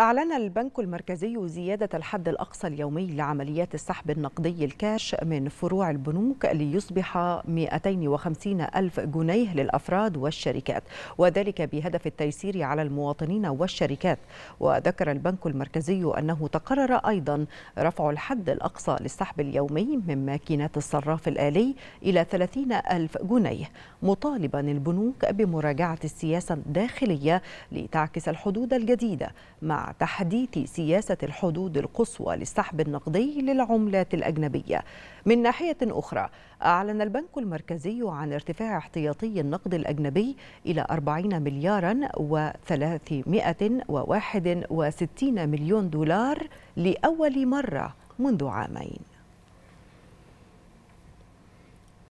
أعلن البنك المركزي زيادة الحد الأقصى اليومي لعمليات السحب النقدي الكاش من فروع البنوك ليصبح 250 ألف جنيه للأفراد والشركات وذلك بهدف التيسير على المواطنين والشركات وذكر البنك المركزي أنه تقرر أيضا رفع الحد الأقصى للسحب اليومي من ماكينات الصراف الآلي إلى 30 ألف جنيه مطالبا البنوك بمراجعة السياسة الداخلية لتعكس الحدود الجديدة مع تحديث سياسة الحدود القصوى للسحب النقدي للعملات الأجنبية من ناحية أخرى أعلن البنك المركزي عن ارتفاع احتياطي النقد الأجنبي إلى 40 مليارا و361 مليون دولار لأول مرة منذ عامين